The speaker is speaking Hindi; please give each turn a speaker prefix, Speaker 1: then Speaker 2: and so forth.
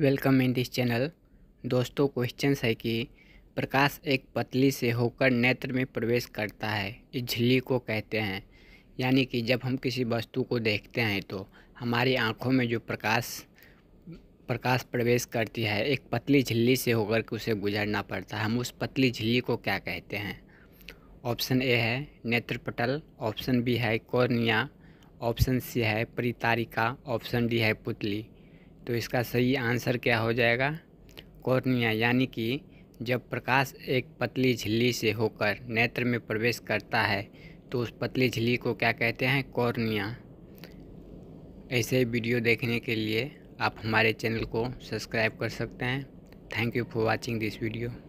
Speaker 1: वेलकम इन दिस चैनल दोस्तों क्वेश्चन है कि प्रकाश एक पतली से होकर नेत्र में प्रवेश करता है इस झिल्ली को कहते हैं यानी कि जब हम किसी वस्तु को देखते हैं तो हमारी आँखों में जो प्रकाश प्रकाश प्रवेश करती है एक पतली झिल्ली से होकर के उसे गुजरना पड़ता है हम उस पतली झिल्ली को क्या कहते हैं ऑप्शन ए है नेत्रपटल ऑप्शन बी है कॉर्निया ऑप्शन सी है परितारिका ऑप्शन डी है पुतली तो इसका सही आंसर क्या हो जाएगा कॉर्निया यानी कि जब प्रकाश एक पतली झिल्ली से होकर नेत्र में प्रवेश करता है तो उस पतली झिल्ली को क्या कहते हैं कॉर्निया ऐसे वीडियो देखने के लिए आप हमारे चैनल को सब्सक्राइब कर सकते हैं thank you for watching this video